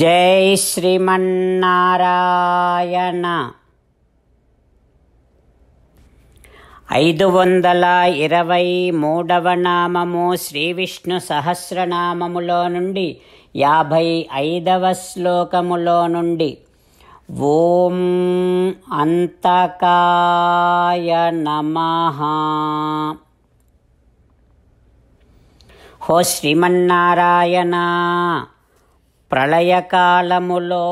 జై శ్రీమన్నారాయణ ఐదు వందల ఇరవై మూడవ నామము శ్రీ విష్ణు సహస్రనామములో నుండి యాభై ఐదవ శ్లోకములో నుండి ఓం అంతకాయ నమ హో శ్రీమన్నారాయణ ప్రళయకాలములో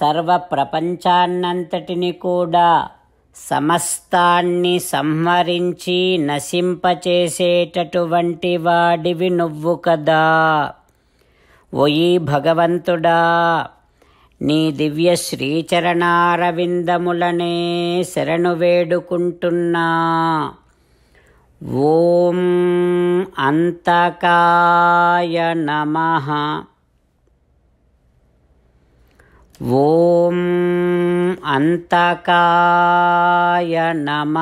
సర్వ ప్రపంచాన్నంతటిని కూడా సమస్తాన్ని సంహరించి నశింపచేసేటటువంటి వాడివి నువ్వు కదా ఒయి భగవంతుడా నీ దివ్య శ్రీచరణారవిందములనే శరణు వేడుకుంటున్నా ఓం అంతకాయ నమ ఓం అంతకాయ నమ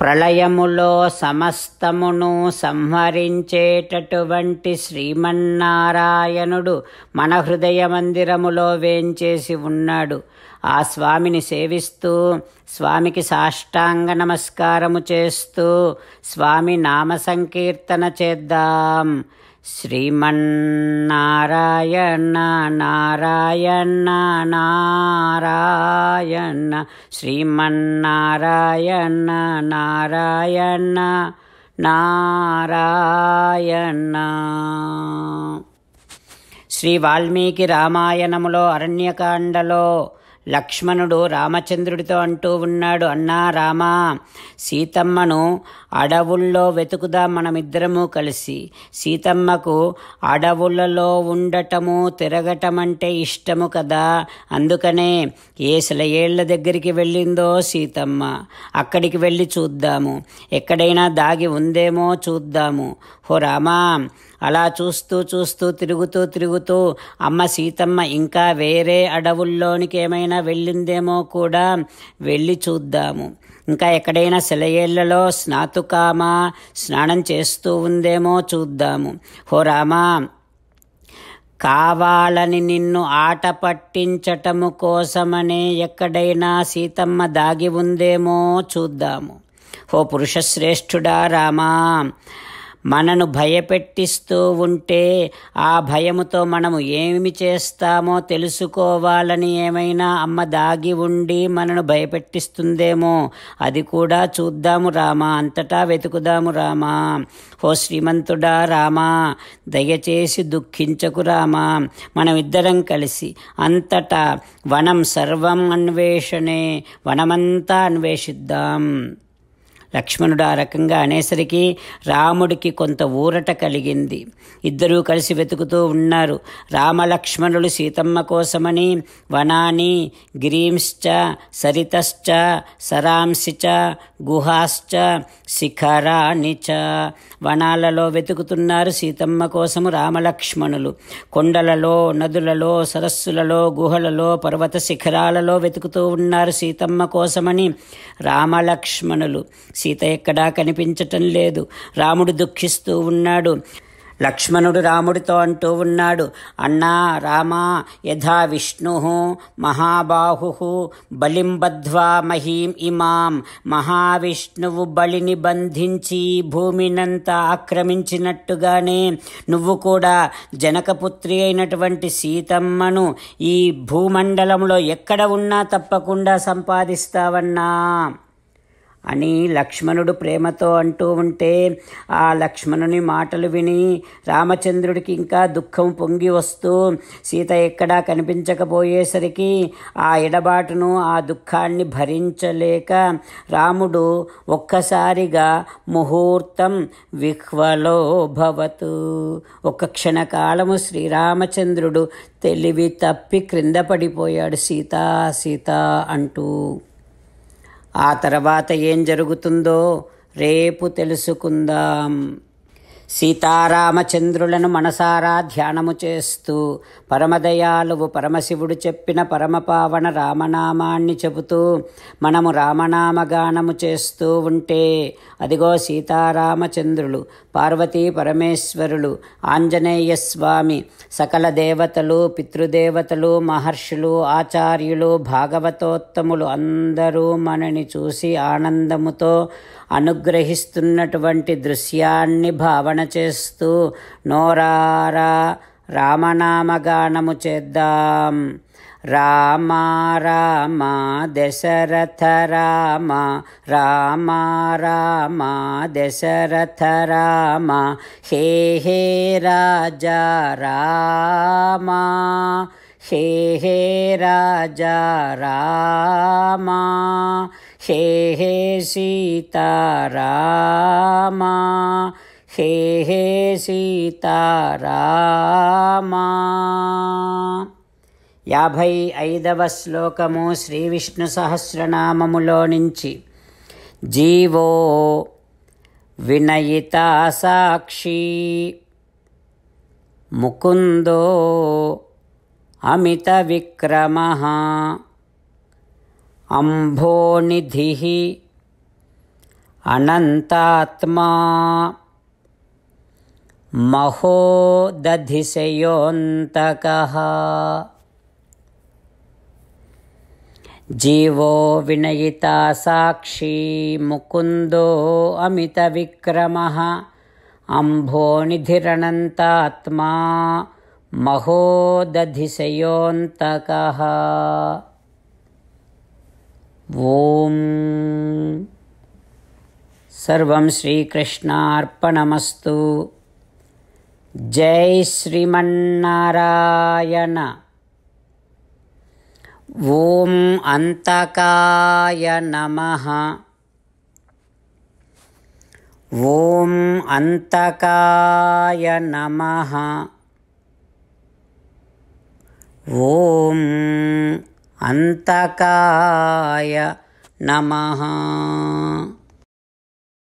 ప్రళయములో సమస్తమును సంహరించేటటువంటి శ్రీమన్నారాయణుడు మన హృదయ మందిరములో వేంచేసి ఉన్నాడు ఆ స్వామిని సేవిస్తూ స్వామికి సాష్టాంగ నమస్కారము చేస్తూ స్వామి నామ సంకీర్తన చేద్దాం శ్రీమన్నారాయణ నారాయణ నారాయణ శ్రీమన్నారాయణ నారాయణ నారాయణ శ్రీ వాల్మీకి రామాయణములో అరణ్యకాండలో లక్ష్మణుడు రామచంద్రుడితో అంటూ ఉన్నాడు అన్నా రామా సీతమ్మను అడవుల్లో వెతుకుదా మనమిద్దరము కలిసి సీతమ్మకు అడవులలో ఉండటము తిరగటం అంటే ఇష్టము కదా అందుకనే ఏ ఏళ్ల దగ్గరికి వెళ్ళిందో సీతమ్మ అక్కడికి వెళ్ళి చూద్దాము ఎక్కడైనా దాగి ఉందేమో చూద్దాము హో రామా అలా చూస్తూ చూస్తూ తిరుగుతూ తిరుగుతూ అమ్మ సీతమ్మ ఇంకా వేరే అడవుల్లోనికి ఏమైనా వెళ్ళిందేమో కూడా వెళ్ళి చూద్దాము ఇంకా ఎక్కడైనా సెలయేళ్లలో స్నాతుకామా స్నానం చేస్తూ ఉందేమో చూద్దాము హో రామా కావాలని నిన్ను ఆట పట్టించటము కోసమనే ఎక్కడైనా సీతమ్మ దాగి ఉందేమో చూద్దాము ఓ పురుషశ్రేష్ఠుడా రామా మనను భయపెట్టిస్తూ ఉంటే ఆ భయముతో మనము ఏమి చేస్తామో తెలుసుకోవాలని ఏమైనా అమ్మ దాగి ఉండి మనను భయపెట్టిస్తుందేమో అది కూడా చూద్దాము రామా అంతటా వెతుకుదాము రామా ఓ శ్రీమంతుడా రామా దయచేసి దుఃఖించకు రామా మనమిద్దరం కలిసి అంతటా వనం సర్వం అన్వేషణే వనమంతా అన్వేషిద్దాం లక్ష్మణుడు ఆ రకంగా అనేసరికి రాముడికి కొంత ఊరట కలిగింది ఇద్దరూ కలిసి వెతుకుతూ ఉన్నారు రామలక్ష్మణులు సీతమ్మ కోసమని వనాని గిరీంశ్చ సరితశ్చ సరాంశిచ గుహాశ్చ శిఖరానిచ వనాలలో వెతుకుతున్నారు సీతమ్మ కోసము రామలక్ష్మణులు కొండలలో నదులలో సరస్సులలో గుహలలో పర్వత శిఖరాలలో వెతుకుతూ ఉన్నారు సీతమ్మ కోసమని రామలక్ష్మణులు సీత ఎక్కడా కనిపించటం లేదు రాముడు దుఃఖిస్తూ ఉన్నాడు లక్ష్మణుడు రాముడితో అంటూ ఉన్నాడు అన్నా రామా యథా విష్ణు మహాబాహు బలింబధ్వా మహీం ఇమాం మహావిష్ణువు బలిని బంధించి భూమినంతా ఆక్రమించినట్టుగానే నువ్వు కూడా జనకపుత్రి అయినటువంటి సీతమ్మను ఈ భూమండలంలో ఎక్కడ ఉన్నా తప్పకుండా సంపాదిస్తావన్నా అని లక్ష్మణుడు ప్రేమతో అంటూ ఉంటే ఆ లక్ష్మణుని మాటలు విని రామచంద్రుడికి ఇంకా దుఃఖం పొంగి వస్తూ సీత ఎక్కడా కనిపించకపోయేసరికి ఆ ఎడబాటును ఆ దుఃఖాన్ని భరించలేక రాముడు ఒక్కసారిగా ముహూర్తం విహ్వలో భవతు క్షణకాలము శ్రీరామచంద్రుడు తెలివి తప్పి క్రింద పడిపోయాడు సీతా సీతా అంటూ ఆ తర్వాత ఏం జరుగుతుందో రేపు తెలుసుకుందాం సీతారామచంద్రులను మనసారా ధ్యానము చేస్తూ పరమదయాలువు పరమశివుడు చెప్పిన పరమపావన రామనామాన్ని చెబుతూ మనము రామనామగానము చేస్తూ ఉంటే అదిగో సీతారామచంద్రులు పార్వతీ పరమేశ్వరులు ఆంజనేయ స్వామి సకల దేవతలు పితృదేవతలు మహర్షులు ఆచార్యులు భాగవతోత్తములు అందరూ మనని చూసి ఆనందముతో అనుగ్రహిస్తున్నటువంటి దృశ్యాన్ని భావన చేస్తూ నోరారా రామనామగానము చేద్దాం రామ రామ దశరథ రామ రామ రామ దశరథ రామ హే హే రాజా రామ హే హే రాజా రామ హే హే సీతారామా హే హే సీతారామా యాభై ఐదవ శ్లోకము శ్రీ విష్ణు సహస్రనామములో నుంచి జీవో వినయిత సాక్షి ముకుందో అమిత విక్రమ अम्भोनिधिः महो महोदधिशयोऽन्तकः जीवो विनयिता साक्षी मुकुन्दो अमितविक्रमः महो महोदधिशयोऽन्तकः सर्वं श्रीकृष्णार्पणमस्तु जय श्रीमन्नरायण ॐ अन्तकाय नमः ॐ अन्तकाय नमः ॐ अन्तकाय नमः